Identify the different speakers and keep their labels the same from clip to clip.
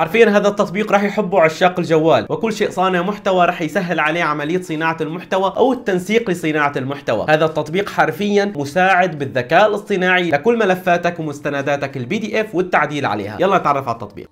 Speaker 1: حرفيا هذا التطبيق راح يحبه عشاق الجوال وكل شيء صانع محتوى راح يسهل عليه عمليه صناعه المحتوى او التنسيق لصناعه المحتوى هذا التطبيق حرفيا مساعد بالذكاء الاصطناعي لكل ملفاتك ومستنداتك البي دي اف والتعديل عليها يلا نتعرف على التطبيق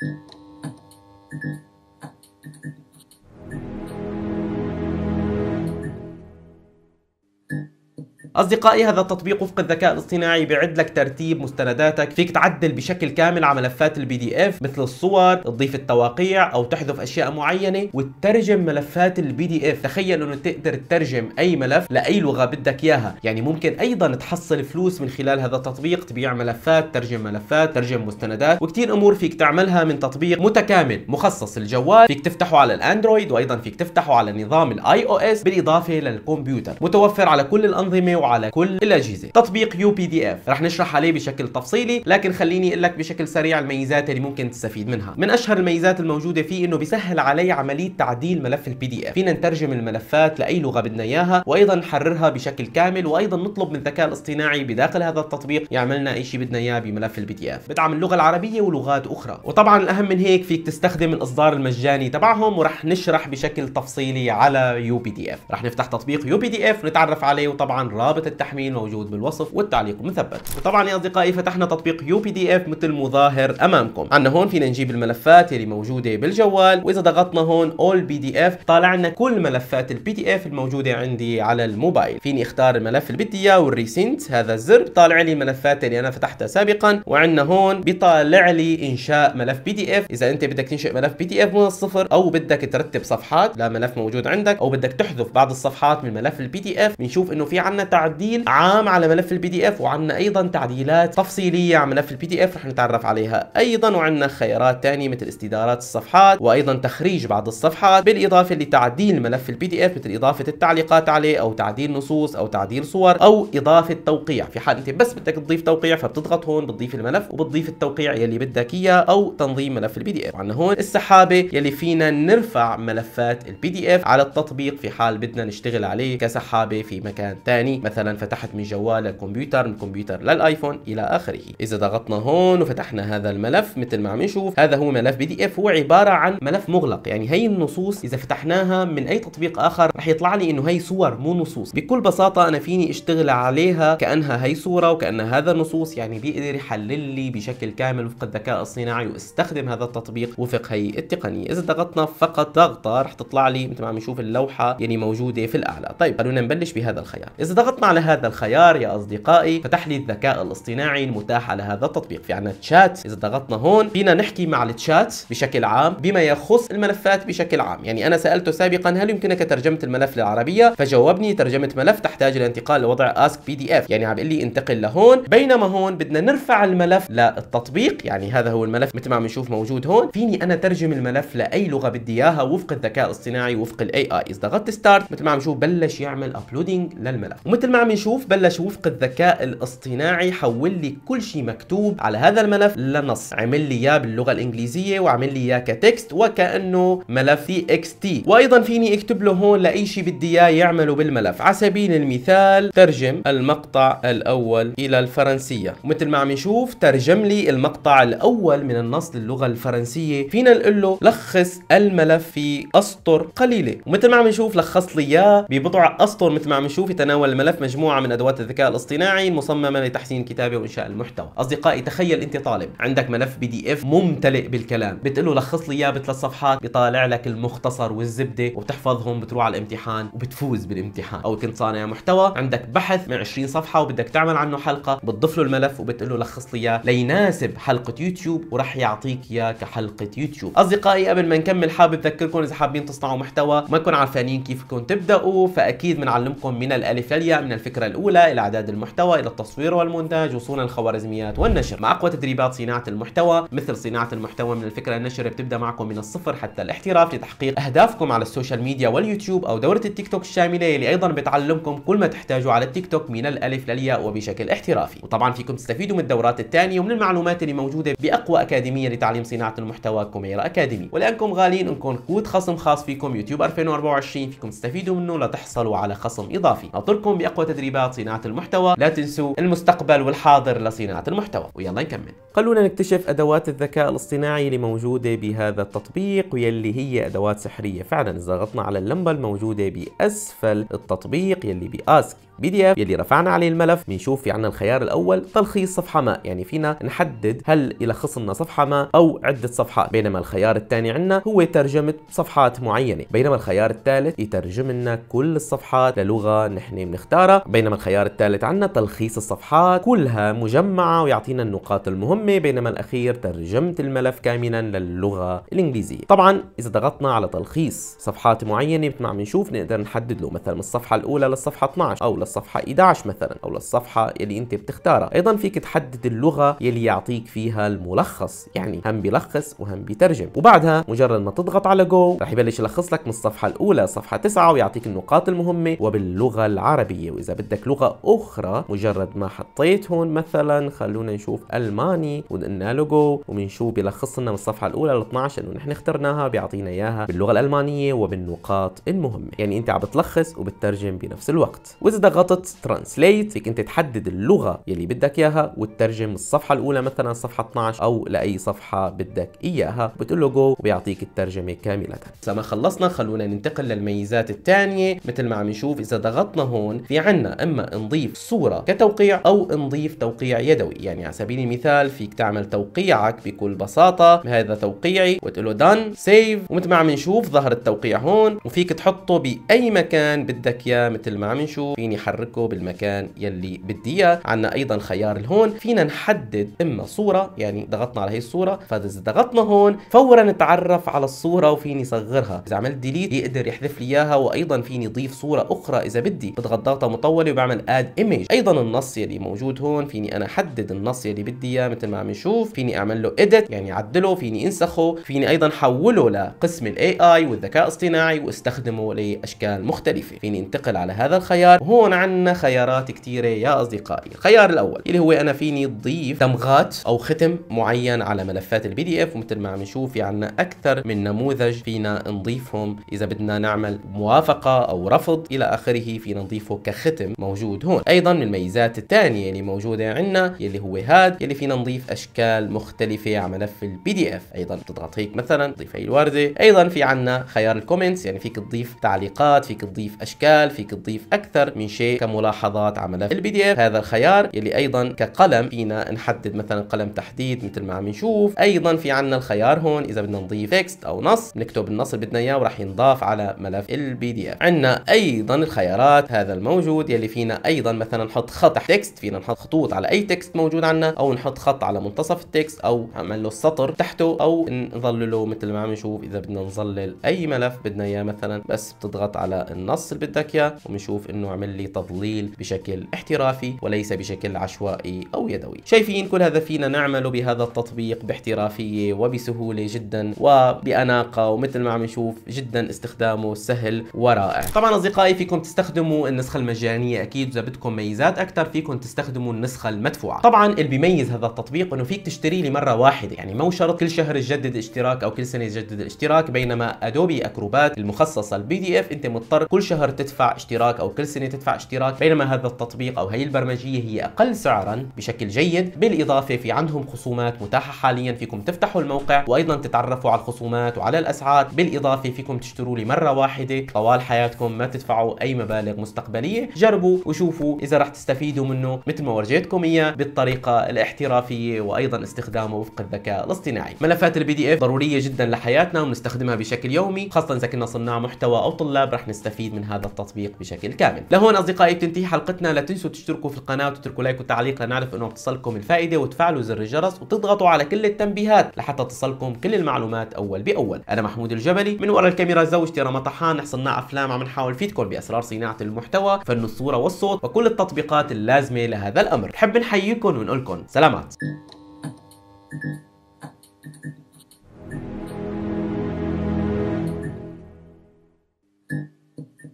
Speaker 1: أصدقائي هذا التطبيق وفق الذكاء الاصطناعي بيعد لك ترتيب مستنداتك فيك تعدل بشكل كامل على ملفات البي دي اف مثل الصور تضيف التواقيع أو تحذف أشياء معينة وتترجم ملفات البي دي اف تخيل أنه تقدر تترجم أي ملف لأي لغة بدك إياها يعني ممكن أيضا تحصل فلوس من خلال هذا التطبيق تبيع ملفات ترجم ملفات ترجم مستندات وكتير أمور فيك تعملها من تطبيق متكامل مخصص الجوال فيك تفتحه على الاندرويد وايضا فيك تفتحه على نظام الاي او اس بالاضافه للكمبيوتر متوفر على كل الانظمه على كل الاجهزه تطبيق يو بي دي اف رح نشرح عليه بشكل تفصيلي لكن خليني اقول لك بشكل سريع الميزات اللي ممكن تستفيد منها من اشهر الميزات الموجوده فيه انه بيسهل علي عمليه تعديل ملف البي دي اف فينا نترجم الملفات لاي لغه بدنا اياها وايضا نحررها بشكل كامل وايضا نطلب من الذكاء الاصطناعي بداخل هذا التطبيق يعمل لنا اي شيء بدنا اياه بملف البي دي اف بدعم اللغه العربيه ولغات اخرى وطبعا الاهم من هيك فيك تستخدم الاصدار المجاني تبعهم ورح نشرح بشكل تفصيلي على يو بي دي اف رح نفتح تطبيق يو بي دي اف نتعرف عليه وطبعا رابط التحميل موجود بالوصف والتعليق مثبت وطبعا يا اصدقائي فتحنا تطبيق يو بي دي اف مثل مظاهر امامكم عندنا هون فينا نجيب الملفات اللي موجوده بالجوال واذا ضغطنا هون اول بي دي اف طالع لنا كل ملفات البي دي اف الموجوده عندي على الموبايل فيني اختار الملف اللي بدي اياه والريسنت هذا الزر طالع لي الملفات اللي انا فتحتها سابقا وعندنا هون بيطالع لي انشاء ملف بي دي اف اذا انت بدك تنشئ ملف بي دي اف من الصفر او بدك ترتب صفحات لملف موجود عندك او بدك تحذف بعض الصفحات من ملف البي دي اف بنشوف انه في عندنا تعديل عام على ملف البي دي اف وعندنا ايضا تعديلات تفصيليه على ملف البي دي اف رح نتعرف عليها ايضا وعندنا خيارات ثانيه مثل استدارات الصفحات وايضا تخريج بعض الصفحات بالاضافه لتعديل ملف البي دي اف مثل اضافه التعليقات عليه او تعديل نصوص او تعديل صور او اضافه توقيع في حال انت بس بدك تضيف توقيع فبتضغط هون بتضيف الملف وبتضيف التوقيع يلي بدك اياه او تنظيم ملف البي دي اف وعندنا هون السحابه يلي فينا نرفع ملفات البي دي اف على التطبيق في حال بدنا نشتغل عليه كسحابه في مكان ثاني مثلا فتحت من جوال الكمبيوتر من كمبيوتر للايفون الى اخره اذا ضغطنا هون وفتحنا هذا الملف مثل ما عم نشوف هذا هو ملف بي دي اف هو عباره عن ملف مغلق يعني هي النصوص اذا فتحناها من اي تطبيق اخر رح يطلع لي انه هي صور مو نصوص بكل بساطه انا فيني اشتغل عليها كانها هي صوره وكان هذا نصوص يعني بيقدر يحلل لي بشكل كامل وفق الذكاء الصناعي واستخدم هذا التطبيق وفق هي التقنيه اذا ضغطنا فقط ضغطه رح تطلع لي مثل ما عم نشوف اللوحه يعني موجوده في الاعلى طيب خلونا نبلش بهذا الخيار اذا ضغطنا وافقنا على هذا الخيار يا أصدقائي فتح لي الذكاء الاصطناعي المتاح على هذا التطبيق في عنا تشات إذا ضغطنا هون فينا نحكي مع التشات بشكل عام بما يخص الملفات بشكل عام يعني أنا سألته سابقا هل يمكنك ترجمة الملف للعربية فجاوبني ترجمة ملف تحتاج لانتقال لوضع اسك بي دي اف يعني عم لي انتقل لهون بينما هون بدنا نرفع الملف للتطبيق يعني هذا هو الملف مثل ما عم نشوف موجود هون فيني انا ترجم الملف لاي لغه بدي اياها وفق الذكاء الاصطناعي وفق الاي اي اذا ضغطت ستارت مثل ما عم نشوف بلش يعمل ابلودينج للملف ومثل مثل ما عم نشوف بلش وفق الذكاء الاصطناعي حول لي كل شيء مكتوب على هذا الملف لنص عمل لي اياه باللغه الانجليزيه وعمل لي اياه كتكست وكانه ملف تي اكس تي وايضا فيني اكتب له هون لاي شيء بدي اياه يعمله بالملف على سبيل المثال ترجم المقطع الاول الى الفرنسيه ومثل ما عم نشوف ترجم لي المقطع الاول من النص للغه الفرنسيه فينا نقول له لخص الملف في اسطر قليله ومثل ما عم نشوف لخص لي اياه ببضع اسطر مثل ما عم نشوف يتناول الملف مجموعة من أدوات الذكاء الاصطناعي مصممة لتحسين الكتابة وإنشاء المحتوى أصدقائي تخيل أنت طالب عندك ملف بي دي إف ممتلئ بالكلام بتقول له لخص لي إياه بثلاث صفحات بيطالع لك المختصر والزبدة وبتحفظهم بتروح على الامتحان وبتفوز بالامتحان أو كنت صانع محتوى عندك بحث من 20 صفحة وبدك تعمل عنه حلقة بتضيف له الملف وبتقول له لخص لي إياه ليناسب حلقة يوتيوب ورح يعطيك إياه كحلقة يوتيوب أصدقائي قبل ما نكمل حابب أذكركم إذا حابين تصنعوا محتوى ما تكونوا عارفانين كيفكم تبدأوا فأكيد بنعلمكم من الألف للياء من الفكرة الأولى إلى إعداد المحتوى إلى التصوير والمونتاج وصول الخوارزميات والنشر مع أقوى تدريبات صناعة المحتوى مثل صناعة المحتوى من الفكرة النشر بتبدأ معكم من الصفر حتى الاحتراف لتحقيق أهدافكم على السوشيال ميديا واليوتيوب أو دورة التيك توك الشاملة اللي أيضا بتعلمكم كل ما تحتاجوا على التيك توك من الألف للياء وبشكل احترافي وطبعا فيكم تستفيدوا من الدورات الثانية ومن المعلومات اللي موجودة بأقوى أكاديمية لتعليم صناعة المحتوى كوميرا أكاديمي ولأنكم غاليين انكم كود خصم خاص فيكم يوتيوب 2024 فيكم تستفيدوا منه لتحصلوا على خصم إضافي ناطركم بأقوى وتدريبات صناعة المحتوى لا تنسوا المستقبل والحاضر لصناعة المحتوى ويلا نكمل خلونا نكتشف أدوات الذكاء الاصطناعي اللي موجودة بهذا التطبيق ويلي هي أدوات سحرية فعلا إذا ضغطنا على اللمبة الموجودة بأسفل التطبيق يلي بأسك بي دي اف يلي رفعنا عليه الملف بنشوف في يعني عنا الخيار الاول تلخيص صفحه ما يعني فينا نحدد هل يلخص لنا صفحه ما او عده صفحات بينما الخيار الثاني عندنا هو ترجمه صفحات معينه بينما الخيار الثالث يترجم لنا كل الصفحات للغه نحن بنختار الإشارة بينما الخيار الثالث عندنا تلخيص الصفحات كلها مجمعة ويعطينا النقاط المهمة بينما الأخير ترجمة الملف كاملا للغة الإنجليزية طبعا إذا ضغطنا على تلخيص صفحات معينة مثل ما عم نشوف نقدر نحدد له مثلا من الصفحة الأولى للصفحة 12 أو للصفحة 11 مثلا أو للصفحة اللي أنت بتختارها أيضا فيك تحدد اللغة يلي يعطيك فيها الملخص يعني هم بيلخص وهم بيترجم وبعدها مجرد ما تضغط على جو رح يبلش يلخص لك من الصفحة الأولى صفحة 9 ويعطيك النقاط المهمة وباللغة العربية العربية وإذا بدك لغة أخرى مجرد ما حطيت هون مثلا خلونا نشوف ألماني وقلنا لوجو وبنشوف بيلخص لنا من الصفحة الأولى ل 12 إنه نحن اخترناها بيعطينا إياها باللغة الألمانية وبالنقاط المهمة يعني أنت عم بتلخص وبتترجم بنفس الوقت وإذا ضغطت ترانسليت فيك أنت تحدد اللغة يلي بدك إياها وتترجم الصفحة الأولى مثلا صفحة 12 أو لأي صفحة بدك إياها بتقول له جو وبيعطيك الترجمة كاملة لما خلصنا خلونا ننتقل للميزات الثانية مثل ما عم نشوف إذا ضغطنا هون في في عنا اما نضيف صورة كتوقيع او نضيف توقيع يدوي يعني على سبيل المثال فيك تعمل توقيعك بكل بساطة هذا توقيعي وتقول له دان سيف ومثل ما عم نشوف ظهر التوقيع هون وفيك تحطه باي مكان بدك اياه مثل ما عم نشوف فيني حركه بالمكان يلي بدي اياه عنا ايضا خيار الهون فينا نحدد اما صورة يعني ضغطنا على هي الصورة فاذا ضغطنا هون فورا نتعرف على الصورة وفيني صغرها اذا عملت ديليت يقدر يحذف لي اياها وايضا فيني ضيف صورة اخرى اذا بدي بضغط ضغطة مطوله وبعمل اد ايمج ايضا النص يلي موجود هون فيني انا احدد النص يلي بدي اياه مثل ما عم نشوف فيني اعمل له اديت يعني اعدله فيني انسخه فيني ايضا حوله لقسم الاي اي والذكاء الاصطناعي واستخدمه لاشكال مختلفه فيني انتقل على هذا الخيار هون عندنا خيارات كثيره يا اصدقائي الخيار الاول اللي هو انا فيني ضيف تمغات او ختم معين على ملفات البي دي اف ومثل ما عم نشوف في عندنا اكثر من نموذج فينا نضيفهم اذا بدنا نعمل موافقه او رفض الى اخره فينا نضيفه كختم الختم موجود هون ايضا من الميزات الثانيه اللي موجوده عندنا يلي هو هاد يلي فينا نضيف اشكال مختلفه على ملف البي دي اف ايضا بتضغط هيك مثلا تضيف هي الورده ايضا في عندنا خيار الكومنتس يعني فيك تضيف تعليقات فيك تضيف اشكال فيك تضيف اكثر من شيء كملاحظات على ملف البي دي اف هذا الخيار يلي ايضا كقلم فينا نحدد مثلا قلم تحديد مثل ما عم نشوف ايضا في عندنا الخيار هون اذا بدنا نضيف تكست او نص بنكتب النص اللي بدنا اياه وراح ينضاف على ملف البي دي اف عندنا ايضا الخيارات هذا الموجود موجود يلي فينا ايضا مثلا نحط خط تكست فينا نحط خطوط على اي تكست موجود عندنا او نحط خط على منتصف التكست او نعمل له السطر تحته او نظلله مثل ما عم نشوف اذا بدنا نظلل اي ملف بدنا اياه مثلا بس بتضغط على النص اللي بدك اياه وبنشوف انه عمل لي تظليل بشكل احترافي وليس بشكل عشوائي او يدوي شايفين كل هذا فينا نعمله بهذا التطبيق باحترافيه وبسهوله جدا وباناقه ومثل ما عم نشوف جدا استخدامه سهل ورائع طبعا اصدقائي فيكم تستخدموا النسخه المجانيه مجانيه اكيد اذا بدكم ميزات اكثر فيكم تستخدموا النسخه المدفوعه طبعا اللي بيميز هذا التطبيق انه فيك تشتري لمرة واحده يعني مو شرط كل شهر تجدد اشتراك او كل سنه تجدد الاشتراك بينما ادوبي اكروبات المخصصه البي دي اف انت مضطر كل شهر تدفع اشتراك او كل سنه تدفع اشتراك بينما هذا التطبيق او هي البرمجيه هي اقل سعرا بشكل جيد بالاضافه في عندهم خصومات متاحه حاليا فيكم تفتحوا الموقع وايضا تتعرفوا على الخصومات وعلى الاسعار بالاضافه فيكم تشتروا لي مره واحده طوال حياتكم ما تدفعوا اي مبالغ مستقبليه جربوا وشوفوا اذا راح تستفيدوا منه مثل ما ورجيتكم اياه بالطريقه الاحترافيه وايضا استخدامه وفق الذكاء الاصطناعي ملفات البي دي اف ضروريه جدا لحياتنا وبنستخدمها بشكل يومي خاصه اذا كنا صناع محتوى او طلاب راح نستفيد من هذا التطبيق بشكل كامل لهون اصدقائي بتنتهي حلقتنا لا تنسوا تشتركوا في القناه وتتركوا لايك وتعليق لنعرف انه بتصلكم الفائده وتفعلوا زر الجرس وتضغطوا على كل التنبيهات لحتى تصلكم كل المعلومات اول باول انا محمود الجبلي من وراء الكاميرا زوجتي رمى طحان صناع افلام عم نحاول فيدكم باسرار صناعه المحتوى فن للصورة والصوت وكل التطبيقات اللازمة لهذا الأمر حب نحييكم ونقولكم سلامات